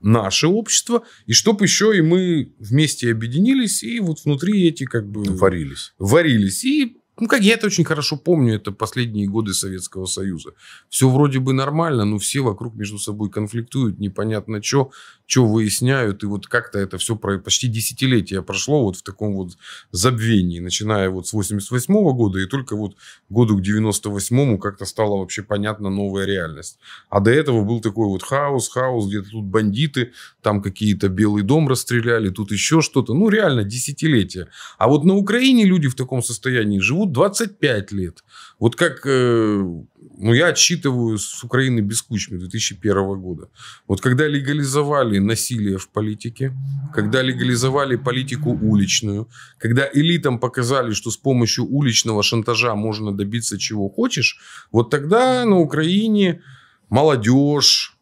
наше общество, и чтобы еще и мы вместе объединились и вот внутри эти как бы... Варились. Варились. И ну, как я это очень хорошо помню, это последние годы Советского Союза. Все вроде бы нормально, но все вокруг между собой конфликтуют, непонятно что, что выясняют. И вот как-то это все про почти десятилетие прошло вот в таком вот забвении, начиная вот с 88 года, и только вот году к 98 му как-то стала вообще понятна новая реальность. А до этого был такой вот хаос, хаос, где-то тут бандиты, там какие-то Белый дом расстреляли, тут еще что-то. Ну, реально десятилетие. А вот на Украине люди в таком состоянии живут, живут 25 лет. Вот как, э, ну, я отсчитываю с Украины без Кучми 2001 года. Вот когда легализовали насилие в политике, когда легализовали политику уличную, когда элитам показали, что с помощью уличного шантажа можно добиться чего хочешь, вот тогда на Украине молодежь,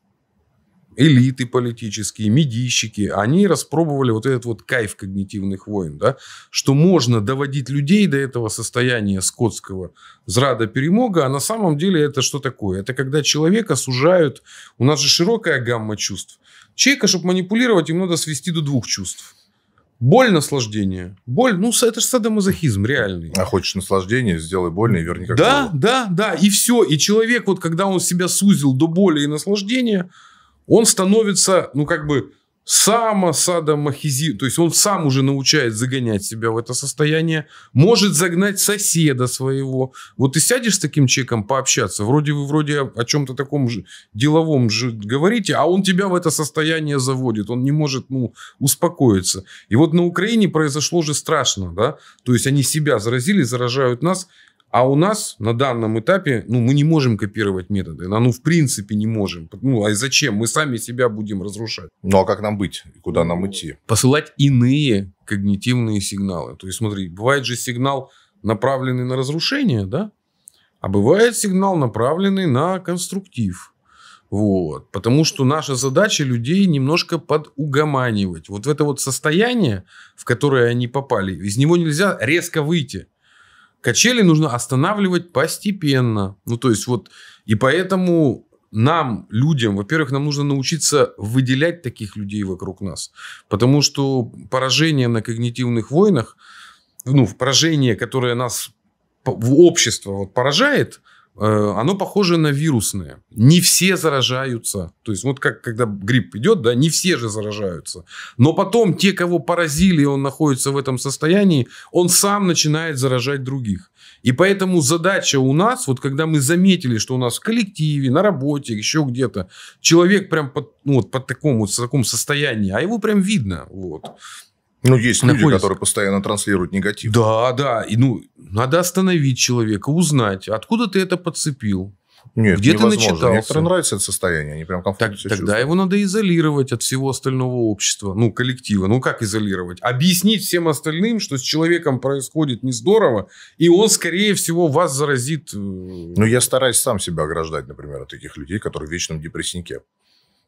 элиты политические, медийщики, они распробовали вот этот вот кайф когнитивных войн, да, что можно доводить людей до этого состояния скотского зрада перемога, а на самом деле это что такое? Это когда человека сужают, у нас же широкая гамма чувств. Человека, чтобы манипулировать, им надо свести до двух чувств – Боль, наслаждение. Боль, ну, это же садомазохизм реальный. А хочешь наслаждение, сделай больно и верни как Да, было. да, да. И все. И человек, вот когда он себя сузил до боли и наслаждения, он становится, ну, как бы, самосадомахизи, то есть он сам уже научает загонять себя в это состояние, может загнать соседа своего. Вот ты сядешь с таким человеком пообщаться, вроде вы вроде о чем-то таком же деловом же говорите, а он тебя в это состояние заводит, он не может ну, успокоиться. И вот на Украине произошло же страшно, да, то есть они себя заразили, заражают нас, а у нас на данном этапе, ну, мы не можем копировать методы. Ну, в принципе, не можем. Ну, а зачем? Мы сами себя будем разрушать. Ну, а как нам быть? И куда нам ну, идти? Посылать иные когнитивные сигналы. То есть, смотри, бывает же сигнал, направленный на разрушение, да? А бывает сигнал, направленный на конструктив. Вот. Потому что наша задача людей немножко подугоманивать. Вот в это вот состояние, в которое они попали, из него нельзя резко выйти качели нужно останавливать постепенно. Ну, то есть вот, и поэтому нам, людям, во-первых, нам нужно научиться выделять таких людей вокруг нас. Потому что поражение на когнитивных войнах, ну, поражение, которое нас в общество вот поражает, Э, оно похоже на вирусное. Не все заражаются. То есть, вот как когда грипп идет, да, не все же заражаются. Но потом те, кого поразили, он находится в этом состоянии, он сам начинает заражать других. И поэтому задача у нас, вот когда мы заметили, что у нас в коллективе, на работе, еще где-то, человек прям под, ну, вот, под таком, вот, в таком состоянии, а его прям видно, вот, ну, есть находится. люди, которые постоянно транслируют негатив. Да, да. И, ну, надо остановить человека, узнать, откуда ты это подцепил. Нет, Где невозможно. ты начитался? Некоторым нравится это состояние, они прям комфортно так, Тогда чувствуют. его надо изолировать от всего остального общества, ну, коллектива. Ну, как изолировать? Объяснить всем остальным, что с человеком происходит не здорово, и он, скорее всего, вас заразит. Э, ну, я стараюсь сам себя ограждать, например, от таких людей, которые в вечном депресснике.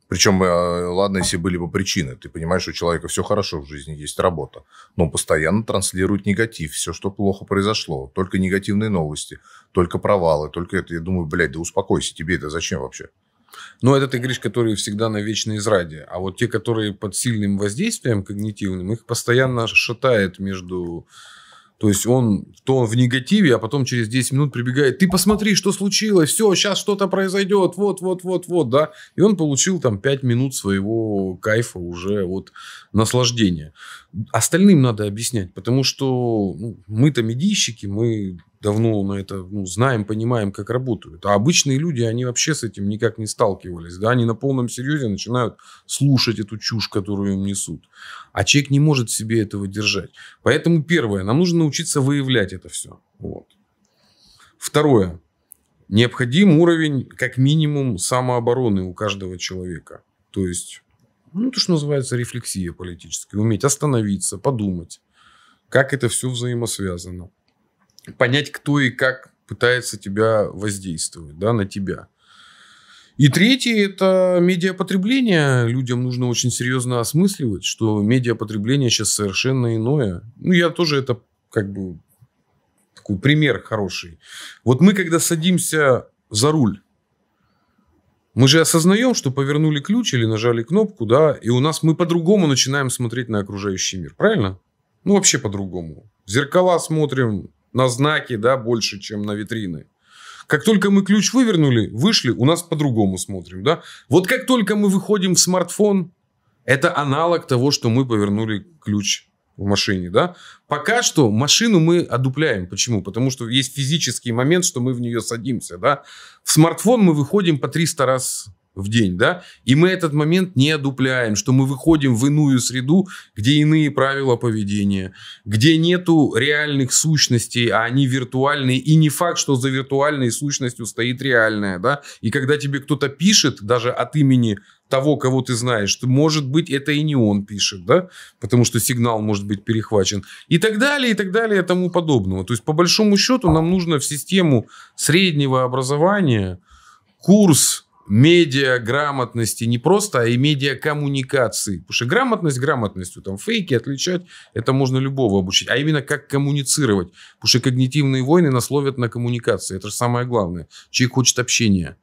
Причем, э, ладно, если были бы причины. Ты понимаешь, что у человека все хорошо в жизни, есть работа. Но он постоянно транслирует негатив. Все, что плохо произошло. Только негативные новости, только провалы, только это. Я думаю, блядь, да успокойся, тебе это зачем вообще? Но ну, это ты говоришь, которые всегда на вечной израде. А вот те, которые под сильным воздействием когнитивным, их постоянно шатает между то есть он то в негативе, а потом через 10 минут прибегает, ты посмотри, что случилось, все, сейчас что-то произойдет, вот, вот, вот, вот, да. И он получил там 5 минут своего кайфа уже вот наслаждения. Остальным надо объяснять, потому что ну, мы-то медийщики, мы давно на это ну, знаем, понимаем, как работают. А обычные люди, они вообще с этим никак не сталкивались. Да? Они на полном серьезе начинают слушать эту чушь, которую им несут. А человек не может себе этого держать. Поэтому первое, нам нужно научиться выявлять это все. Вот. Второе. Необходим уровень, как минимум, самообороны у каждого человека. То есть, ну, то, что называется рефлексия политическая. Уметь остановиться, подумать, как это все взаимосвязано понять, кто и как пытается тебя воздействовать, да, на тебя. И третье – это медиапотребление. Людям нужно очень серьезно осмысливать, что медиапотребление сейчас совершенно иное. Ну, я тоже это как бы такой пример хороший. Вот мы, когда садимся за руль, мы же осознаем, что повернули ключ или нажали кнопку, да, и у нас мы по-другому начинаем смотреть на окружающий мир, правильно? Ну, вообще по-другому. В зеркала смотрим, на знаки, да, больше, чем на витрины. Как только мы ключ вывернули, вышли, у нас по-другому смотрим, да. Вот как только мы выходим в смартфон, это аналог того, что мы повернули ключ в машине, да. Пока что машину мы одупляем. Почему? Потому что есть физический момент, что мы в нее садимся, да. В смартфон мы выходим по 300 раз в день, да, и мы этот момент не одупляем, что мы выходим в иную среду, где иные правила поведения, где нету реальных сущностей, а они виртуальные, и не факт, что за виртуальной сущностью стоит реальная, да, и когда тебе кто-то пишет, даже от имени того, кого ты знаешь, то, может быть, это и не он пишет, да, потому что сигнал может быть перехвачен, и так далее, и так далее, и тому подобного. То есть, по большому счету, нам нужно в систему среднего образования курс медиаграмотности не просто, а и медиакоммуникации. Потому что грамотность грамотностью, там фейки отличать, это можно любого обучить. А именно как коммуницировать. Потому что когнитивные войны нас на коммуникации. Это же самое главное. Человек хочет общения.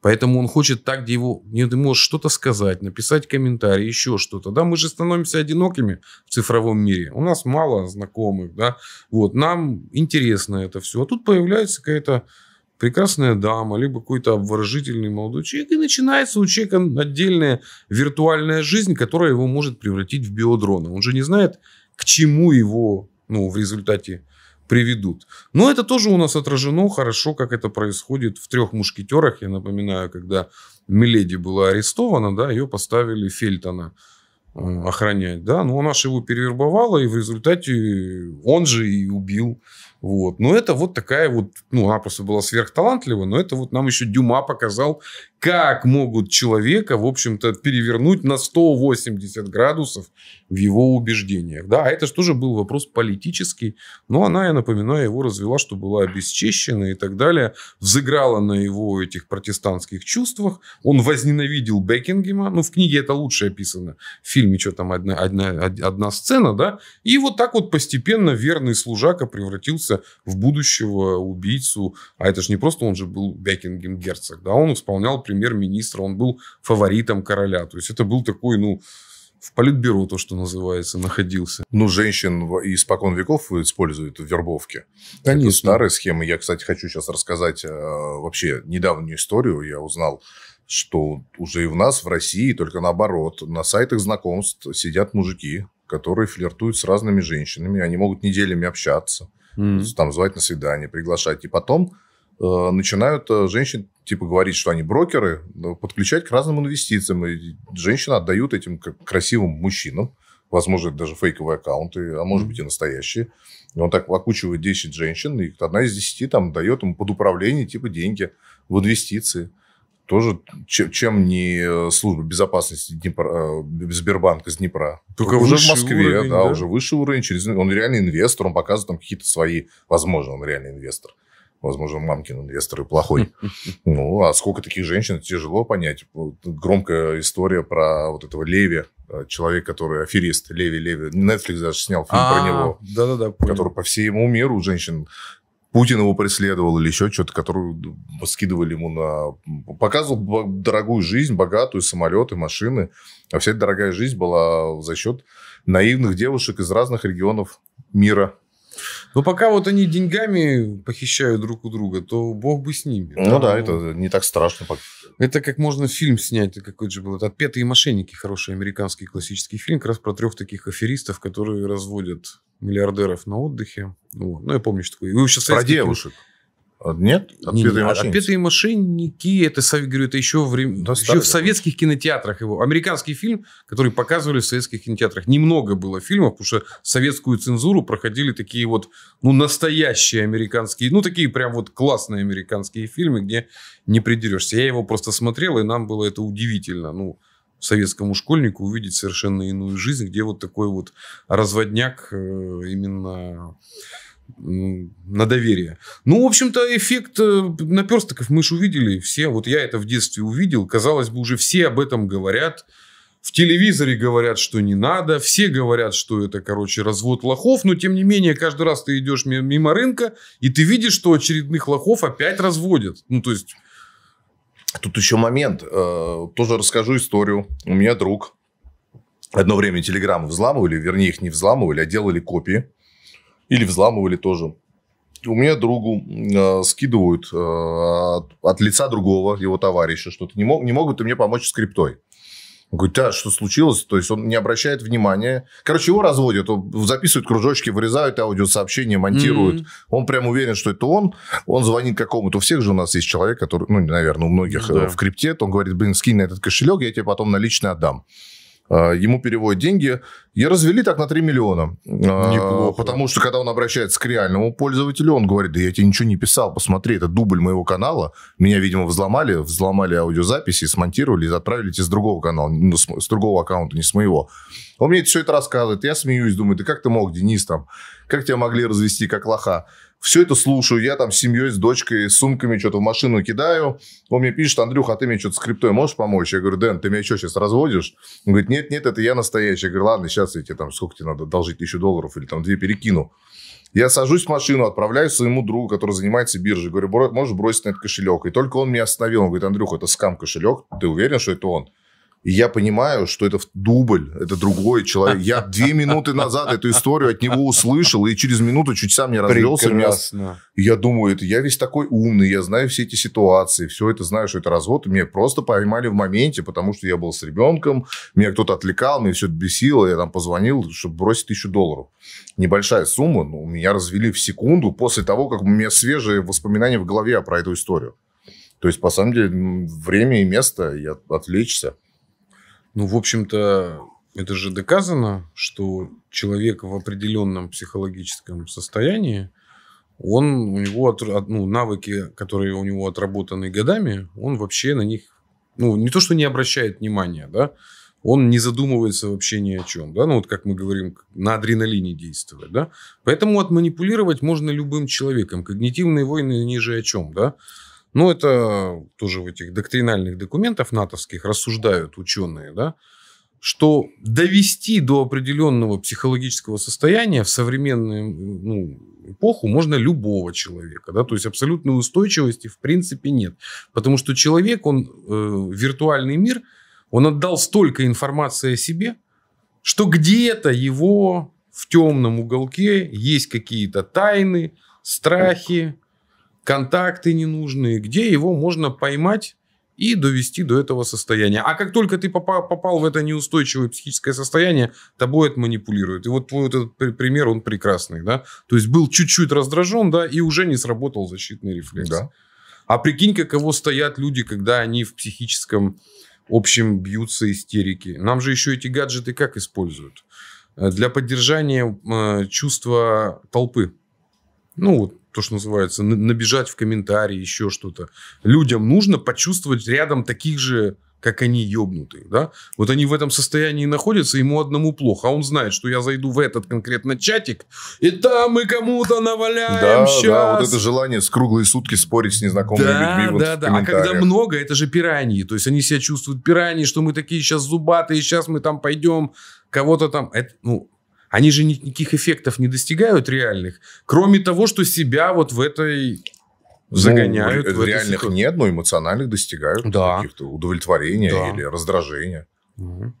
Поэтому он хочет так, где его не может что-то сказать, написать комментарий, еще что-то. Да, мы же становимся одинокими в цифровом мире. У нас мало знакомых, да. Вот, нам интересно это все. А тут появляется какая-то прекрасная дама, либо какой-то обворожительный молодой человек, и начинается у человека отдельная виртуальная жизнь, которая его может превратить в биодрона. Он же не знает, к чему его ну, в результате приведут. Но это тоже у нас отражено хорошо, как это происходит в «Трех мушкетерах». Я напоминаю, когда Миледи была арестована, да, ее поставили Фельтона э, охранять. Да? Но ну, она же его перевербовала, и в результате он же и убил вот. Но это вот такая вот, ну, она просто была сверхталантливая, но это вот нам еще Дюма показал как могут человека, в общем-то, перевернуть на 180 градусов в его убеждениях. Да, а это же тоже был вопрос политический, но она, я напоминаю, его развела, что была обесчещена и так далее, взыграла на его этих протестантских чувствах, он возненавидел Бекингема, ну, в книге это лучше описано, в фильме что там одна, одна, одна сцена, да, и вот так вот постепенно верный служака превратился в будущего убийцу, а это же не просто он же был Бекингем герцог, да, он исполнял премьер-министра, он был фаворитом короля. То есть это был такой, ну, в политбюро, то, что называется, находился. Ну, женщин испокон веков используют в вербовке. Конечно. Это старые схемы. Я, кстати, хочу сейчас рассказать э, вообще недавнюю историю. Я узнал, что уже и в нас, в России, только наоборот, на сайтах знакомств сидят мужики, которые флиртуют с разными женщинами. Они могут неделями общаться, mm. там звать на свидание, приглашать. И потом э, начинают э, женщин типа говорить, что они брокеры, подключать к разным инвестициям. И женщины отдают этим красивым мужчинам, возможно, даже фейковые аккаунты, а может быть и настоящие. И он так окучивает 10 женщин, и одна из 10 там дает ему под управление типа деньги в инвестиции. Тоже чем не э, служба безопасности Днепра, э, Сбербанка с Днепра. Только уже в Москве, уровень, да, да, уже высший уровень. Через... Он реальный инвестор, он показывает там какие-то свои... Возможно, он реальный инвестор. Возможно, мамкин инвестор и плохой. Ну, а сколько таких женщин, тяжело понять. громкая история про вот этого Леви, э, человек, который аферист, Леви, Леви. Netflix даже снял фильм про а, него. Да-да-да. Который по всему миру женщин Путин его преследовал или еще что-то, которую скидывали ему на... Показывал дорогую жизнь, богатую, самолеты, машины. А вся эта дорогая жизнь была за счет наивных девушек из разных регионов мира. Но пока вот они деньгами похищают друг у друга, то бог бы с ними. Ну да, да это не так страшно. Это как можно фильм снять, какой же был. Это «Отпетые мошенники», хороший американский классический фильм, как раз про трех таких аферистов, которые разводят миллиардеров на отдыхе. Вот. Ну, я помню, что такое. про девушек. Фильм. А, нет, отпетые не, мошенники. Отпетые мошенники, это, говорю, это еще, время, еще в советских кинотеатрах его. Американский фильм, который показывали в советских кинотеатрах. Немного было фильмов, потому что советскую цензуру проходили такие вот, ну, настоящие американские, ну, такие прям вот классные американские фильмы, где не придерешься. Я его просто смотрел, и нам было это удивительно. Ну, советскому школьнику увидеть совершенно иную жизнь, где вот такой вот разводняк э, именно на доверие. Ну, в общем-то, эффект э, наперстков мы же увидели все. Вот я это в детстве увидел. Казалось бы, уже все об этом говорят. В телевизоре говорят, что не надо. Все говорят, что это, короче, развод лохов. Но, тем не менее, каждый раз ты идешь мимо рынка, и ты видишь, что очередных лохов опять разводят. Ну, то есть... Тут еще момент. Э, тоже расскажу историю. У меня друг. Одно время телеграммы взламывали, вернее, их не взламывали, а делали копии или взламывали тоже. У меня другу э, скидывают э, от, от лица другого его товарища что-то. Не, мог, не могут и мне помочь с криптой? Он говорит, да, что случилось? То есть он не обращает внимания. Короче, его разводят, записывают кружочки, вырезают аудиосообщения, монтируют. Mm-hmm. Он прям уверен, что это он. Он звонит какому-то. У всех же у нас есть человек, который, ну, наверное, у многих э, да. в крипте. Он говорит, блин, скинь на этот кошелек, я тебе потом наличные отдам. А, ему переводят деньги. И развели так на 3 миллиона. А, Неплохо. Потому что, когда он обращается к реальному пользователю, он говорит, да я тебе ничего не писал, посмотри, это дубль моего канала. Меня, видимо, взломали, взломали аудиозаписи, смонтировали и отправили тебе с другого канала, ну, с, с другого аккаунта, не с моего. Он мне все это рассказывает, я смеюсь, думаю, ты как ты мог, Денис, там, как тебя могли развести как лоха? Все это слушаю, я там с семьей, с дочкой, с сумками что-то в машину кидаю. Он мне пишет, Андрюха, а ты мне что-то скриптой можешь помочь? Я говорю, Дэн, ты меня что, сейчас разводишь? Он говорит, нет, нет, это я настоящий. Я говорю, ладно, сейчас я тебе там, сколько тебе надо, должить тысячу долларов или там две перекину. Я сажусь в машину, отправляю своему другу, который занимается биржей. Говорю, можешь бросить на этот кошелек? И только он меня остановил. Он говорит, Андрюха, это скам кошелек. Ты уверен, что это он? И я понимаю, что это дубль, это другой человек. Я две минуты назад эту историю от него услышал, и через минуту чуть сам не развелся. Меня... я думаю, это я весь такой умный, я знаю все эти ситуации, все это знаю, что это развод. Меня просто поймали в моменте, потому что я был с ребенком, меня кто-то отвлекал, меня все это бесило, я там позвонил, чтобы бросить тысячу долларов. Небольшая сумма, но меня развели в секунду после того, как у меня свежие воспоминания в голове про эту историю. То есть, по самом деле, время и место, я отвлечься. Ну, в общем-то, это же доказано, что человек в определенном психологическом состоянии, он, у него ну, навыки, которые у него отработаны годами, он вообще на них, ну, не то, что не обращает внимания, да, он не задумывается вообще ни о чем, да, ну, вот как мы говорим, на адреналине действовать, да, поэтому отманипулировать можно любым человеком, когнитивные войны, ниже о чем, да, но ну, это тоже в этих доктринальных документах натовских рассуждают ученые, да, что довести до определенного психологического состояния в современную ну, эпоху можно любого человека. Да? То есть абсолютной устойчивости в принципе нет. Потому что человек, он э, виртуальный мир, он отдал столько информации о себе, что где-то его в темном уголке есть какие-то тайны, страхи, контакты ненужные, где его можно поймать и довести до этого состояния. А как только ты попал, попал в это неустойчивое психическое состояние, тобой это манипулирует. И вот твой вот этот пример, он прекрасный, да? То есть был чуть-чуть раздражен, да, и уже не сработал защитный рефлекс. Да. А прикинь, каково стоят люди, когда они в психическом общем бьются истерики. Нам же еще эти гаджеты как используют? Э, для поддержания э, чувства толпы. Ну, вот то, что называется, набежать в комментарии, еще что-то. Людям нужно почувствовать рядом таких же, как они, ебнутые, да? Вот они в этом состоянии находятся, ему одному плохо, а он знает, что я зайду в этот конкретно чатик, и там мы кому-то наваляем да, сейчас. Да, вот это желание с круглые сутки спорить с незнакомыми да, людьми вот да, да. А когда много, это же пираньи, то есть они себя чувствуют пираньи, что мы такие сейчас зубатые, сейчас мы там пойдем кого-то там... Это, ну, они же никаких эффектов не достигают реальных, кроме того, что себя вот в этой ну, загоняют. Ну, в э, реальных этой нет, но эмоциональных достигают да. каких-то удовлетворения да. или раздражения. Угу.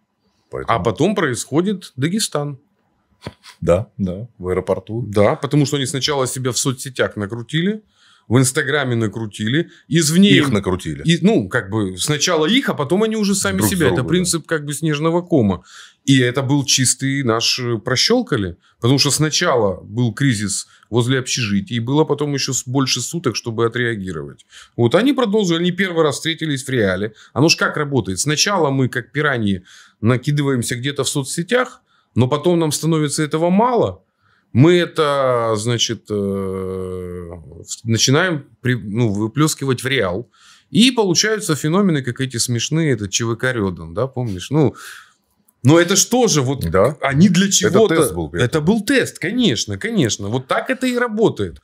Поэтому... А потом происходит Дагестан. Да, да, в аэропорту. Да, потому что они сначала себя в соцсетях накрутили, в Инстаграме накрутили, извне... Их накрутили. И, ну, как бы сначала их, а потом они уже сами Друг себя. Это принцип да. как бы снежного кома. И это был чистый наш э, прощелкали, потому что сначала был кризис возле общежития, и было потом еще больше суток, чтобы отреагировать. Вот они продолжили, они первый раз встретились в реале. Оно же как работает? Сначала мы, как пираньи, накидываемся где-то в соцсетях, но потом нам становится этого мало – мы это, значит, э, начинаем ну, выплескивать в реал. И получаются феномены, как эти смешные, этот ЧВК Рёдан, да, помнишь? Ну, но это что же, вот да. они для чего-то... Это тест был. Это был тест, конечно, конечно. Вот так это и работает.